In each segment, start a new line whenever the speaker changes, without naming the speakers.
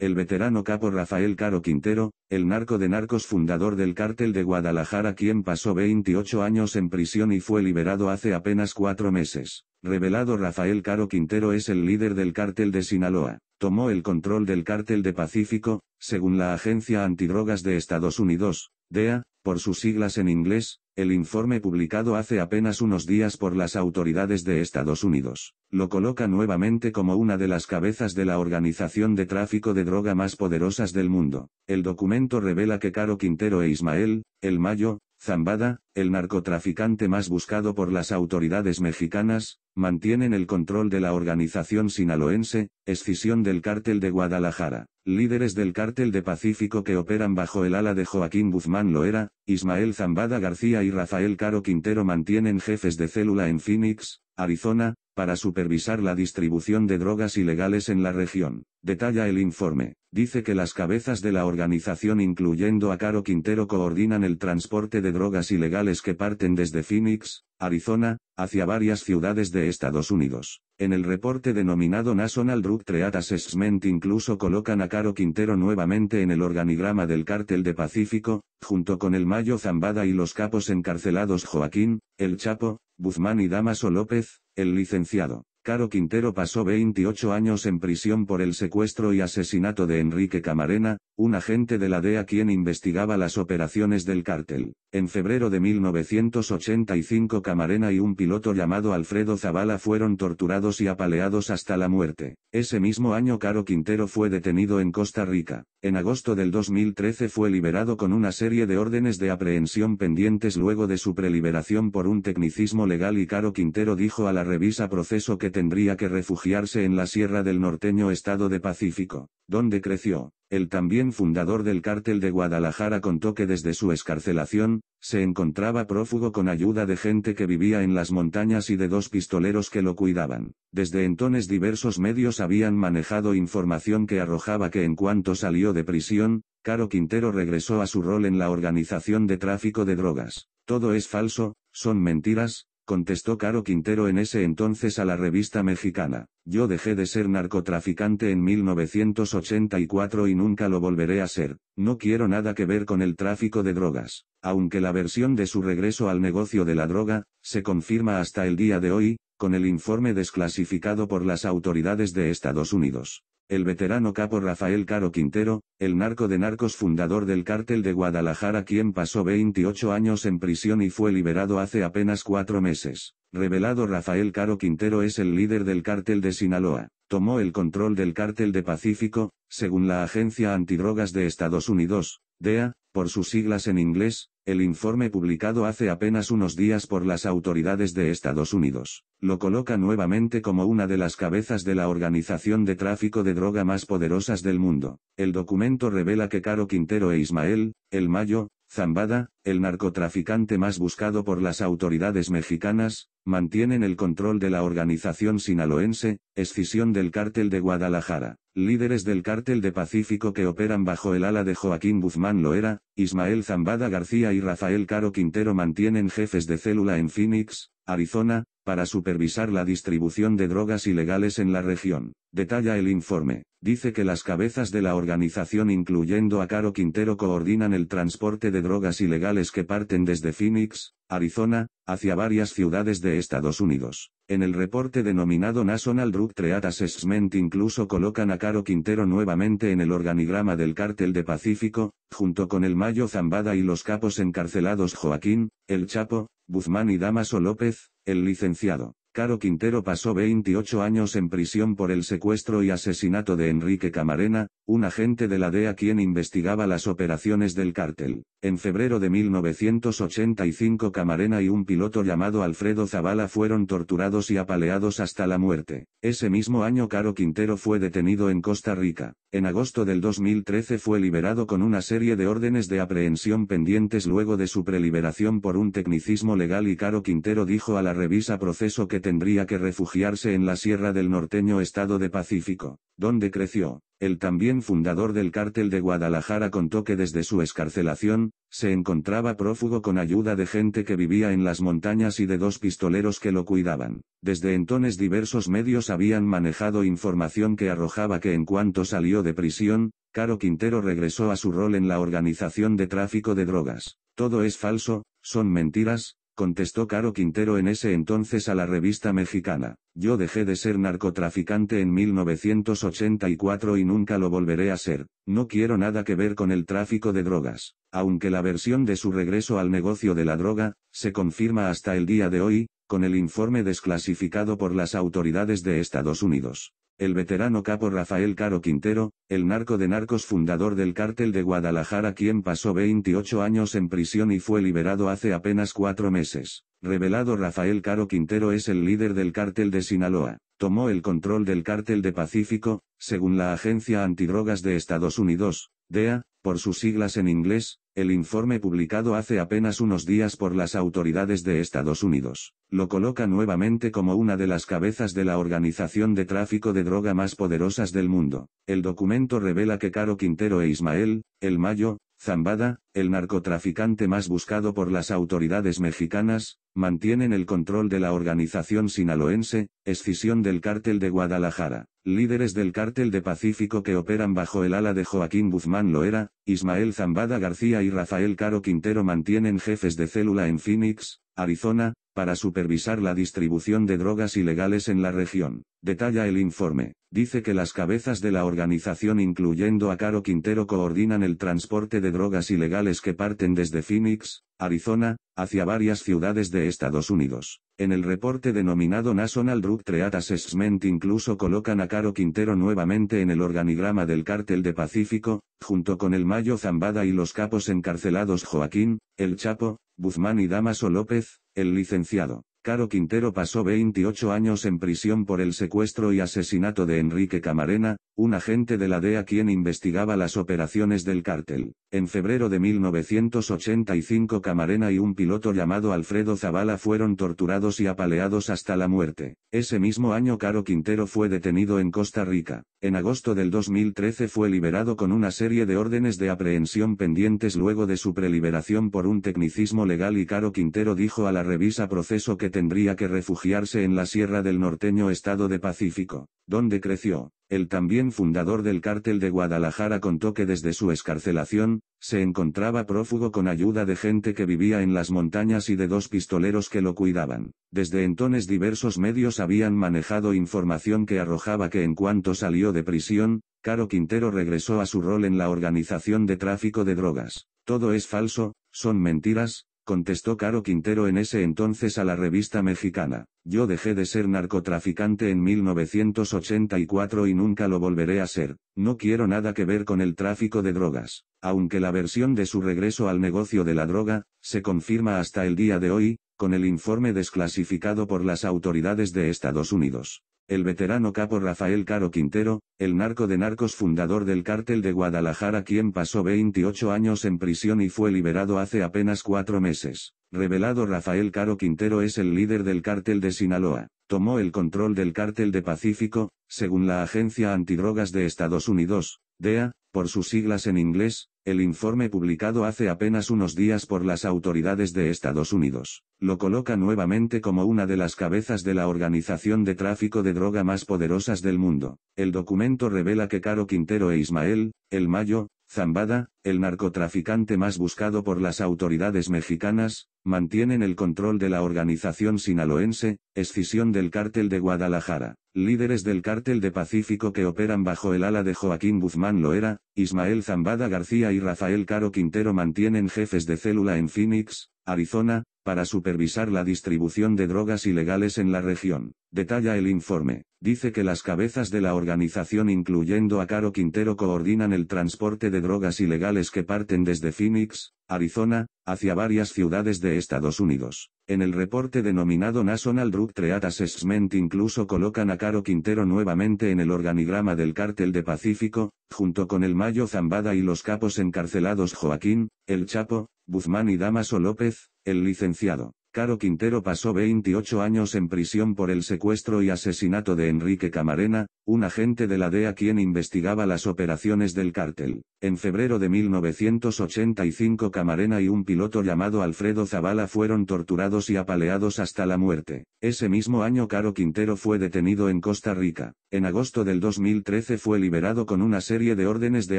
el veterano capo Rafael Caro Quintero, el narco de narcos fundador del cártel de Guadalajara quien pasó 28 años en prisión y fue liberado hace apenas cuatro meses. Revelado Rafael Caro Quintero es el líder del cártel de Sinaloa, tomó el control del cártel de Pacífico, según la agencia antidrogas de Estados Unidos, DEA, por sus siglas en inglés, el informe publicado hace apenas unos días por las autoridades de Estados Unidos, lo coloca nuevamente como una de las cabezas de la organización de tráfico de droga más poderosas del mundo. El documento revela que Caro Quintero e Ismael, el Mayo, Zambada, el narcotraficante más buscado por las autoridades mexicanas, mantienen el control de la organización sinaloense, escisión del cártel de Guadalajara, líderes del cártel de Pacífico que operan bajo el ala de Joaquín Guzmán Loera, Ismael Zambada García y Rafael Caro Quintero mantienen jefes de célula en Phoenix, Arizona, para supervisar la distribución de drogas ilegales en la región. Detalla el informe. Dice que las cabezas de la organización incluyendo a Caro Quintero coordinan el transporte de drogas ilegales que parten desde Phoenix, Arizona, hacia varias ciudades de Estados Unidos. En el reporte denominado National Drug Treat Assessment incluso colocan a Caro Quintero nuevamente en el organigrama del cártel de Pacífico, junto con el Mayo Zambada y los capos encarcelados Joaquín, El Chapo, Guzmán y Damaso López, el licenciado Caro Quintero pasó 28 años en prisión por el secuestro y asesinato de Enrique Camarena, un agente de la DEA quien investigaba las operaciones del cártel. En febrero de 1985 Camarena y un piloto llamado Alfredo Zavala fueron torturados y apaleados hasta la muerte. Ese mismo año Caro Quintero fue detenido en Costa Rica. En agosto del 2013 fue liberado con una serie de órdenes de aprehensión pendientes luego de su preliberación por un tecnicismo legal y Caro Quintero dijo a la revista Proceso que tendría que refugiarse en la Sierra del Norteño Estado de Pacífico donde creció. El también fundador del cártel de Guadalajara contó que desde su escarcelación, se encontraba prófugo con ayuda de gente que vivía en las montañas y de dos pistoleros que lo cuidaban. Desde entonces diversos medios habían manejado información que arrojaba que en cuanto salió de prisión, Caro Quintero regresó a su rol en la organización de tráfico de drogas. Todo es falso, son mentiras, contestó Caro Quintero en ese entonces a la revista mexicana. Yo dejé de ser narcotraficante en 1984 y nunca lo volveré a ser. No quiero nada que ver con el tráfico de drogas. Aunque la versión de su regreso al negocio de la droga, se confirma hasta el día de hoy, con el informe desclasificado por las autoridades de Estados Unidos el veterano capo Rafael Caro Quintero, el narco de narcos fundador del cártel de Guadalajara quien pasó 28 años en prisión y fue liberado hace apenas cuatro meses. Revelado Rafael Caro Quintero es el líder del cártel de Sinaloa. Tomó el control del cártel de Pacífico, según la Agencia Antidrogas de Estados Unidos, DEA, por sus siglas en inglés, el informe publicado hace apenas unos días por las autoridades de Estados Unidos, lo coloca nuevamente como una de las cabezas de la organización de tráfico de droga más poderosas del mundo. El documento revela que Caro Quintero e Ismael, el Mayo, Zambada, el narcotraficante más buscado por las autoridades mexicanas, mantienen el control de la organización sinaloense, escisión del cártel de Guadalajara, líderes del cártel de Pacífico que operan bajo el ala de Joaquín Guzmán Loera, Ismael Zambada García y Rafael Caro Quintero mantienen jefes de célula en Phoenix, Arizona, para supervisar la distribución de drogas ilegales en la región. Detalla el informe. Dice que las cabezas de la organización incluyendo a Caro Quintero coordinan el transporte de drogas ilegales que parten desde Phoenix, Arizona, hacia varias ciudades de Estados Unidos. En el reporte denominado National Drug Treat Assessment incluso colocan a Caro Quintero nuevamente en el organigrama del cártel de Pacífico, junto con el Mayo Zambada y los capos encarcelados Joaquín, El Chapo, Guzmán y Damaso López, el licenciado. Caro Quintero pasó 28 años en prisión por el secuestro y asesinato de Enrique Camarena, un agente de la DEA quien investigaba las operaciones del cártel. En febrero de 1985 Camarena y un piloto llamado Alfredo Zavala fueron torturados y apaleados hasta la muerte. Ese mismo año Caro Quintero fue detenido en Costa Rica. En agosto del 2013 fue liberado con una serie de órdenes de aprehensión pendientes luego de su preliberación por un tecnicismo legal y Caro Quintero dijo a la revista Proceso que tendría que refugiarse en la sierra del norteño estado de Pacífico, donde creció. El también fundador del cártel de Guadalajara contó que desde su escarcelación, se encontraba prófugo con ayuda de gente que vivía en las montañas y de dos pistoleros que lo cuidaban. Desde entonces diversos medios habían manejado información que arrojaba que en cuanto salió de prisión, Caro Quintero regresó a su rol en la organización de tráfico de drogas. Todo es falso, son mentiras, contestó Caro Quintero en ese entonces a la revista mexicana. Yo dejé de ser narcotraficante en 1984 y nunca lo volveré a ser. No quiero nada que ver con el tráfico de drogas. Aunque la versión de su regreso al negocio de la droga, se confirma hasta el día de hoy, con el informe desclasificado por las autoridades de Estados Unidos el veterano capo Rafael Caro Quintero, el narco de narcos fundador del cártel de Guadalajara quien pasó 28 años en prisión y fue liberado hace apenas cuatro meses. Revelado Rafael Caro Quintero es el líder del cártel de Sinaloa. Tomó el control del cártel de Pacífico, según la Agencia Antidrogas de Estados Unidos, DEA, por sus siglas en inglés, el informe publicado hace apenas unos días por las autoridades de Estados Unidos, lo coloca nuevamente como una de las cabezas de la organización de tráfico de droga más poderosas del mundo. El documento revela que Caro Quintero e Ismael, el Mayo, Zambada, el narcotraficante más buscado por las autoridades mexicanas, mantienen el control de la organización sinaloense, escisión del cártel de Guadalajara líderes del cártel de Pacífico que operan bajo el ala de Joaquín Guzmán Loera, Ismael Zambada García y Rafael Caro Quintero mantienen jefes de célula en Phoenix, Arizona, para supervisar la distribución de drogas ilegales en la región. Detalla el informe. Dice que las cabezas de la organización incluyendo a Caro Quintero coordinan el transporte de drogas ilegales que parten desde Phoenix, Arizona, hacia varias ciudades de Estados Unidos. En el reporte denominado National Drug Treat Assessment incluso colocan a Caro Quintero nuevamente en el organigrama del cártel de Pacífico, junto con el Mayo Zambada y los capos encarcelados Joaquín, El Chapo, Guzmán y Damaso López, el licenciado. Caro Quintero pasó 28 años en prisión por el secuestro y asesinato de Enrique Camarena, un agente de la DEA quien investigaba las operaciones del cártel. En febrero de 1985 Camarena y un piloto llamado Alfredo Zavala fueron torturados y apaleados hasta la muerte. Ese mismo año Caro Quintero fue detenido en Costa Rica. En agosto del 2013 fue liberado con una serie de órdenes de aprehensión pendientes luego de su preliberación por un tecnicismo legal y Caro Quintero dijo a la revista Proceso que tendría que refugiarse en la sierra del norteño estado de Pacífico, donde creció. El también fundador del cártel de Guadalajara contó que desde su escarcelación, se encontraba prófugo con ayuda de gente que vivía en las montañas y de dos pistoleros que lo cuidaban. Desde entonces diversos medios habían manejado información que arrojaba que en cuanto salió de prisión, Caro Quintero regresó a su rol en la organización de tráfico de drogas. Todo es falso, son mentiras, contestó Caro Quintero en ese entonces a la revista mexicana. Yo dejé de ser narcotraficante en 1984 y nunca lo volveré a ser. No quiero nada que ver con el tráfico de drogas. Aunque la versión de su regreso al negocio de la droga, se confirma hasta el día de hoy, con el informe desclasificado por las autoridades de Estados Unidos el veterano capo Rafael Caro Quintero, el narco de narcos fundador del cártel de Guadalajara quien pasó 28 años en prisión y fue liberado hace apenas cuatro meses. Revelado Rafael Caro Quintero es el líder del cártel de Sinaloa. Tomó el control del cártel de Pacífico, según la agencia antidrogas de Estados Unidos, DEA, por sus siglas en inglés, el informe publicado hace apenas unos días por las autoridades de Estados Unidos, lo coloca nuevamente como una de las cabezas de la organización de tráfico de droga más poderosas del mundo. El documento revela que Caro Quintero e Ismael, el Mayo, Zambada, el narcotraficante más buscado por las autoridades mexicanas, mantienen el control de la organización sinaloense, escisión del cártel de Guadalajara, líderes del cártel de Pacífico que operan bajo el ala de Joaquín Guzmán Loera, Ismael Zambada García y Rafael Caro Quintero mantienen jefes de célula en Phoenix, Arizona, para supervisar la distribución de drogas ilegales en la región. Detalla el informe. Dice que las cabezas de la organización incluyendo a Caro Quintero coordinan el transporte de drogas ilegales que parten desde Phoenix, Arizona, hacia varias ciudades de Estados Unidos. En el reporte denominado National Drug Treat Assessment incluso colocan a Caro Quintero nuevamente en el organigrama del cártel de Pacífico, junto con el Mayo Zambada y los capos encarcelados Joaquín, El Chapo, Guzmán y Damaso López, el licenciado Caro Quintero pasó 28 años en prisión por el secuestro y asesinato de Enrique Camarena, un agente de la DEA quien investigaba las operaciones del cártel. En febrero de 1985 Camarena y un piloto llamado Alfredo Zavala fueron torturados y apaleados hasta la muerte. Ese mismo año Caro Quintero fue detenido en Costa Rica. En agosto del 2013 fue liberado con una serie de órdenes de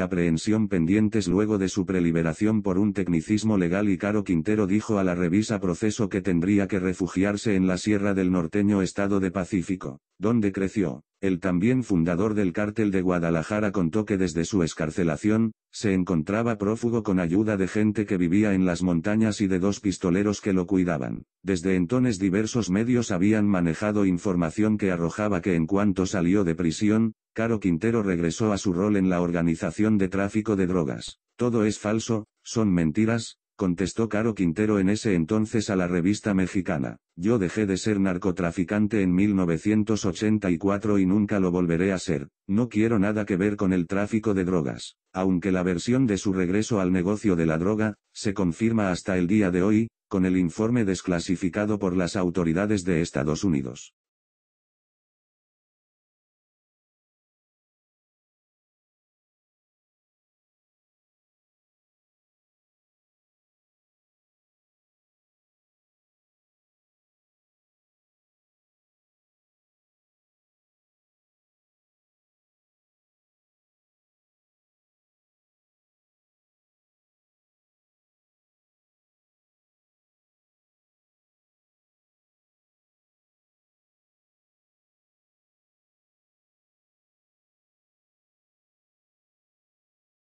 aprehensión pendientes luego de su preliberación por un tecnicismo legal y Caro Quintero dijo a la revista Proceso que tendría que refugiarse en la sierra del norteño estado de Pacífico, donde creció. El también fundador del cártel de Guadalajara contó que desde su escarcelación, se encontraba prófugo con ayuda de gente que vivía en las montañas y de dos pistoleros que lo cuidaban. Desde entonces diversos medios habían manejado información que arrojaba que en cuanto salió de prisión, Caro Quintero regresó a su rol en la organización de tráfico de drogas. Todo es falso, son mentiras, contestó Caro Quintero en ese entonces a la revista mexicana. Yo dejé de ser narcotraficante en 1984 y nunca lo volveré a ser. No quiero nada que ver con el tráfico de drogas. Aunque la versión de su regreso al negocio de la droga, se confirma hasta el día de hoy, con el informe desclasificado por las autoridades de Estados Unidos.